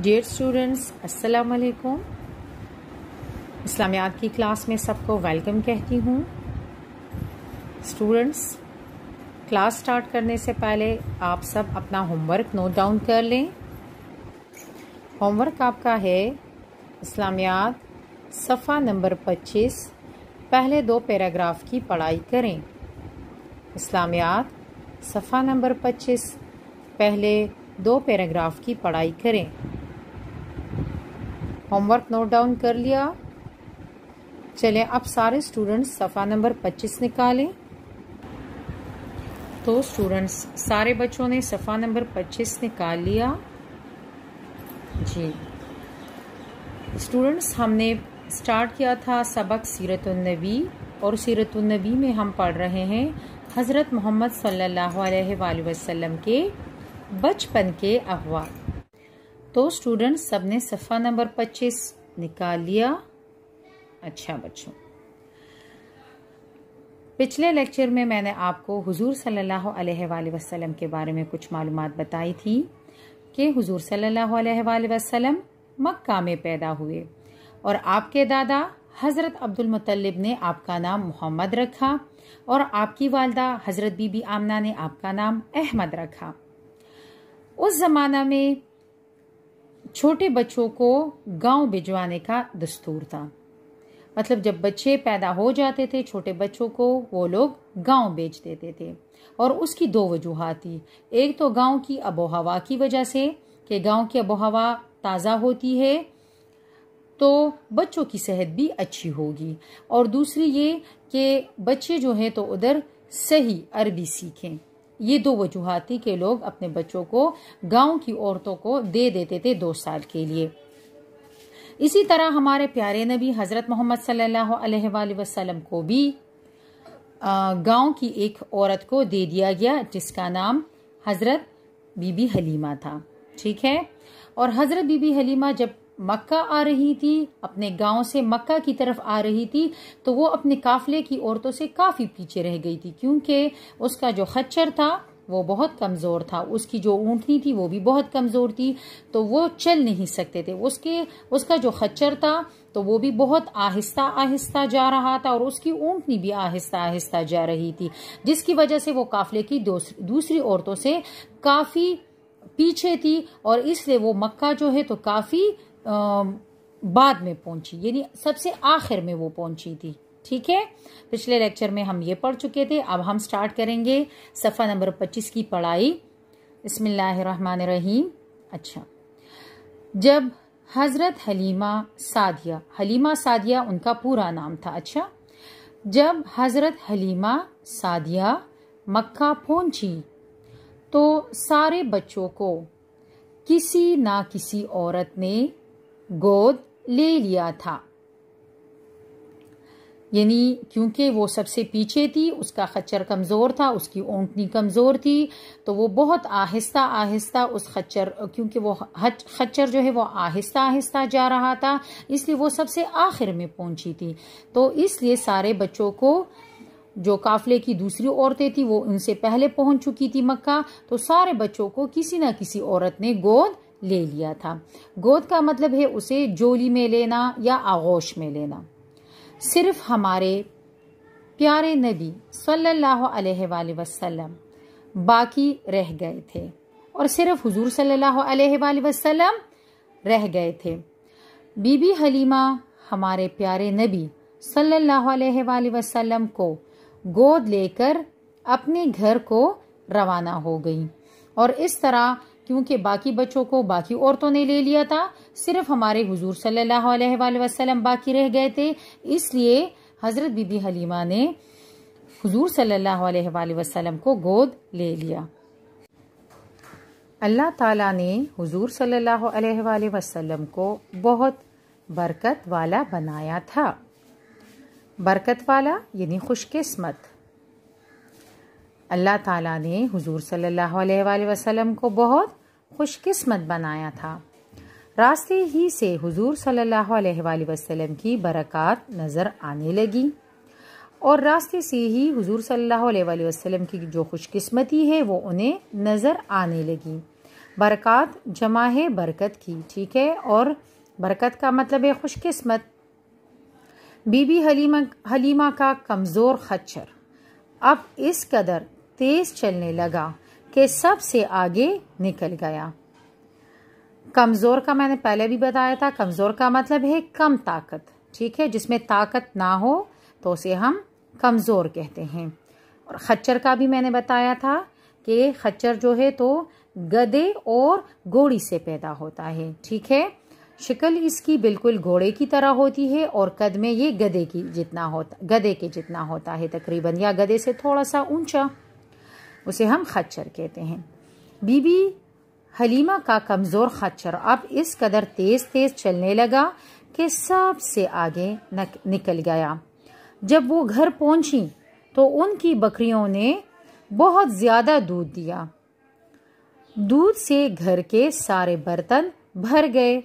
dear students अस्सलाम वालेकुम इस्लामियात की क्लास में सबको वेलकम कहती हूँ स्टूडेंट्स क्लास स्टार्ट करने से पहले आप सब अपना होमवर्क नोट डाउन कर लें होमवर्क आपका है इस्लामियात सफ़ा नंबर 25 पहले दो पैराग्राफ की पढ़ाई करें इस्लामियात सफ़ा नंबर 25 पहले दो पैराग्राफ की पढ़ाई करें होमवर्क नोट डाउन कर लिया चलें अब सारे स्टूडेंट्स सफ़ा नंबर 25 निकालें तो स्टूडेंट्स सारे बच्चों ने सफ़ा नंबर 25 निकाल लिया जी स्टूडेंट्स हमने स्टार्ट किया था सबक सीरतुलनबी और सीरतुलनबी में हम पढ़ रहे हैं हज़रत मोहम्मद सल्लल्लाहु अलैहि वसल्लम के बचपन के अफवाह तो स्टूडेंट सबने सफ़ा नंबर पच्चीस निकाल लिया अच्छा बच्चों पिछले लेक्चर में मैंने आपको हुजूर सल्लल्लाहु अलैहि वसल्लम के बारे में कुछ मालूम बताई थी कि हुजूर सल्लल्लाहु अलैहि वसल्लम मक्का में पैदा हुए और आपके दादा हज़रत अब्दुल मुतलब ने आपका नाम मोहम्मद रखा और आपकी वालदा हज़रत बीबी आमना ने आपका नाम अहमद रखा उस ज़माना में छोटे बच्चों को गांव भिजवाने का दस्तूर था मतलब जब बच्चे पैदा हो जाते थे छोटे बच्चों को वो लोग गांव बेच देते थे और उसकी दो वजूहत थी एक तो गांव की आबो हवा की वजह से कि गांव की आबोहवा ताज़ा होती है तो बच्चों की सेहत भी अच्छी होगी और दूसरी ये कि बच्चे जो हैं तो उधर सही अरबी सीखें ये दो वजूहत थी कि लोग अपने बच्चों को गांव की औरतों को दे देते थे दो साल के लिए इसी तरह हमारे प्यारे नबी हज़रत मोहम्मद सल्लल्लाहु वसल्लम को भी गांव की एक औरत को दे दिया गया जिसका नाम हज़रत बीबी हलीमा था ठीक है और हज़रत बीबी हलीमा जब मक्का आ रही थी अपने गांव से मक्का की तरफ आ रही थी तो वो अपने काफले की औरतों से काफ़ी पीछे रह गई थी क्योंकि उसका जो खच्चर था वो बहुत कमज़ोर था उसकी जो ऊँटनी थी वो भी बहुत कमज़ोर थी तो वो चल नहीं सकते थे उसके उसका जो खच्चर था तो वो भी बहुत आहिस्ता आहिस्ता जा रहा था और उसकी ऊँटनी भी आहिस्ता आहिस्ता जा रही थी जिसकी वजह से वो काफले की दूसरी औरतों से काफ़ी पीछे थी और इसलिए वो मक्का जो है तो काफ़ी बाद में पहुंची यानी सबसे आखिर में वो पहुंची थी ठीक है पिछले लेक्चर में हम ये पढ़ चुके थे अब हम स्टार्ट करेंगे सफ़ा नंबर पच्चीस की पढ़ाई बसमीम अच्छा जब हज़रत हलीमा सादिया हलीमा सादिया उनका पूरा नाम था अच्छा जब हज़रत हलीमा सादिया मक्का पहुंची तो सारे बच्चों को किसी ना किसी औरत ने गोद ले लिया था यानी क्योंकि वो सबसे पीछे थी उसका खच्चर कमज़ोर था उसकी ओंटनी कमज़ोर थी तो वो बहुत आहिस्ता आहिस्ता उस खच्चर क्योंकि वो खच्चर जो है वो आहिस्ता आहिस्ता जा रहा था इसलिए वो सबसे आखिर में पहुंची थी तो इसलिए सारे बच्चों को जो काफले की दूसरी औरतें थी वो उनसे पहले पहुंच चुकी थी मक्का तो सारे बच्चों को किसी न किसी औरत ने गोद ले लिया था गोद का मतलब है उसे जोली में लेना या आगोश में लेना सिर्फ हमारे प्यारे नबी सल्लल्लाहु अलैहि वसल्लम बाकी रह गए थे और सिर्फ हुजूर सल्लल्लाहु अलैहि वसल्लम रह गए थे बीबी हलीमा हमारे प्यारे नबी सल्लल्लाहु अलैहि वसल्लम को गोद लेकर अपने घर को रवाना हो गई और इस तरह क्योंकि बाकी बच्चों को बाकी औरतों ने ले लिया था सिर्फ हमारे हुजूर सल्लल्लाहु अलैहि वसल्लम बाकी रह गए थे इसलिए हजरत बीबी हलीमा ने हुजूर सल्लल्लाहु अलैहि वसल्लम को गोद ले लिया अल्लाह ताला ने हुजूर सल्लल्लाहु अलैहि वसल्लम को बहुत बरकत वाला बनाया था बरकत वाला यानी खुशकिस्मत अल्लाह ताला ने हुजूर सल्लल्लाहु अलैहि वसल्लम को बहुत खुशकिस्मत बनाया था रास्ते ही से हुजूर सल्लल्लाहु अलैहि वसल्लम की बरक़त नज़र आने लगी और रास्ते से ही हुजूर सल्लल्लाहु अलैहि वसल्लम की जो खुशकिस्मती है वो उन्हें नज़र आने लगी बरकत जमा है बरकत की ठीक है और बरकत का मतलब है खुशकिस्मत बीबी हलीमा हलीमा का कमज़ोर खच्चर अब इस कदर तेज़ चलने लगा के सबसे आगे निकल गया कमज़ोर का मैंने पहले भी बताया था कमज़ोर का मतलब है कम ताकत ठीक है जिसमें ताकत ना हो तो उसे हम कमज़ोर कहते हैं और खच्चर का भी मैंने बताया था कि खच्चर जो है तो गधे और घोड़ी से पैदा होता है ठीक है शिकल इसकी बिल्कुल घोड़े की तरह होती है और कद में ये गधे की जितना होता गधे के जितना होता है तकरीबन या गधे से थोड़ा सा ऊंचा उसे हम खच्चर कहते हैं बीबी हलीमा का कमज़ोर खच्चर अब इस कदर तेज़ तेज़ चलने लगा कि सबसे आगे निकल गया जब वो घर पहुंची तो उनकी बकरियों ने बहुत ज़्यादा दूध दिया दूध से घर के सारे बर्तन भर गए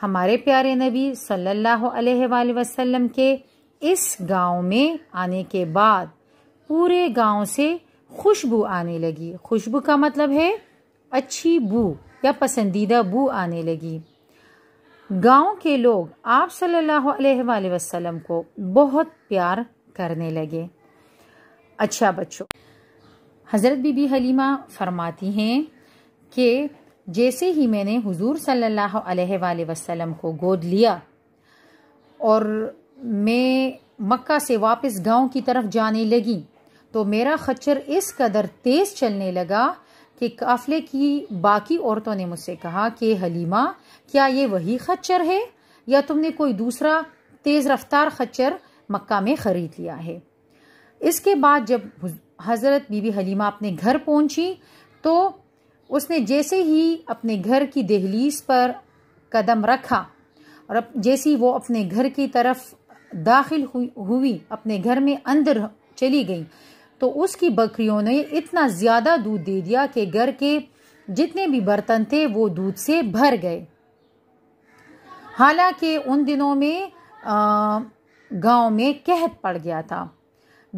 हमारे प्यारे नबी सल्लल्लाहु अलैहि वसल्लम के इस गांव में आने के बाद पूरे गांव से खुशबू आने लगी खुशबू का मतलब है अच्छी बू या पसंदीदा बू आने लगी गांव के लोग आप सल्लल्लाहु अलैहि वसल्लम को बहुत प्यार करने लगे अच्छा बच्चों हज़रत बीबी हलीमा फरमाती हैं कि जैसे ही मैंने हुजूर सल्लल्लाहु अलैहि वसल्लम को गोद लिया और मैं मक्का से वापस गांव की तरफ जाने लगी तो मेरा खच्चर इस कदर तेज़ चलने लगा कि काफले की बाकी औरतों ने मुझसे कहा कि हलीमा क्या ये वही खच्चर है या तुमने कोई दूसरा तेज़ रफ्तार खच्चर मक्का में ख़रीद लिया है इसके बाद जब हज़रत बीबी हलीमा अपने घर पहुंची तो उसने जैसे ही अपने घर की दहलीज पर कदम रखा और जैसी जैसे ही वो अपने घर की तरफ दाखिल हुई अपने घर में अंदर चली गई तो उसकी बकरियों ने इतना ज़्यादा दूध दे दिया कि घर के जितने भी बर्तन थे वो दूध से भर गए हालांकि उन दिनों में गांव में कहत पड़ गया था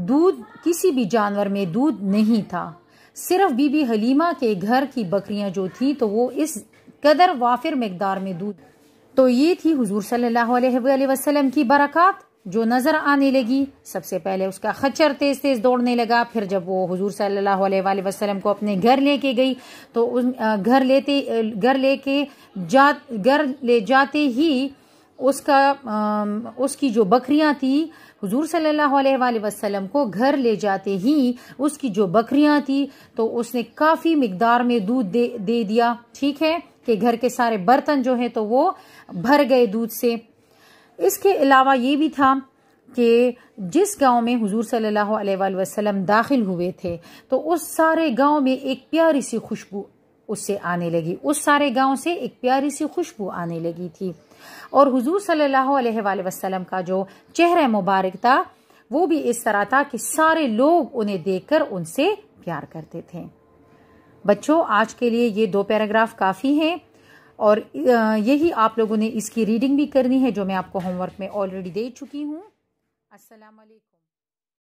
दूध किसी भी जानवर में दूध नहीं था सिर्फ बीबी हलीमा के घर की बकरियां जो थी तो वो इस कदर वाफिर मकदार में दूध तो ये थी हुजूर सल्लल्लाहु अलैहि वसल्लम की बरकत जो नज़र आने लगी सबसे पहले उसका खच्चर तेज़ तेज़ दौड़ने लगा फिर जब वो हुजूर सल्लल्लाहु अलैहि वसल्लम को अपने घर लेके गई तो उस घर लेते घर लेके जा घर ले जाते ही उसका उसकी जो बकरियां थी हुजूर सल्लल्लाहु अलैहि वसल्लम को घर ले जाते ही उसकी जो बकरियां थी तो उसने काफ़ी मकदार में दूध दे दे दिया ठीक है कि घर के सारे बर्तन जो है तो वो भर गए दूध से इसके अलावा ये भी था कि जिस गांव में हुजूर सल्लल्लाहु अलैहि वसल्लम दाखिल हुए थे तो उस सारे गांव में एक प्यारी सी खुशबू उससे आने लगी उस सारे गांव से एक प्यारी सी खुशबू आने लगी थी और हुजूर सल्लल्लाहु अलैहि वसल्लम का जो चेहरा मुबारक था वो भी इस तरह था कि सारे लोग उन्हें देखकर उनसे प्यार करते थे बच्चों आज के लिए ये दो पैराग्राफ काफ़ी हैं और यही आप लोगों ने इसकी रीडिंग भी करनी है जो मैं आपको होमवर्क में ऑलरेडी दे चुकी हूँ असलकम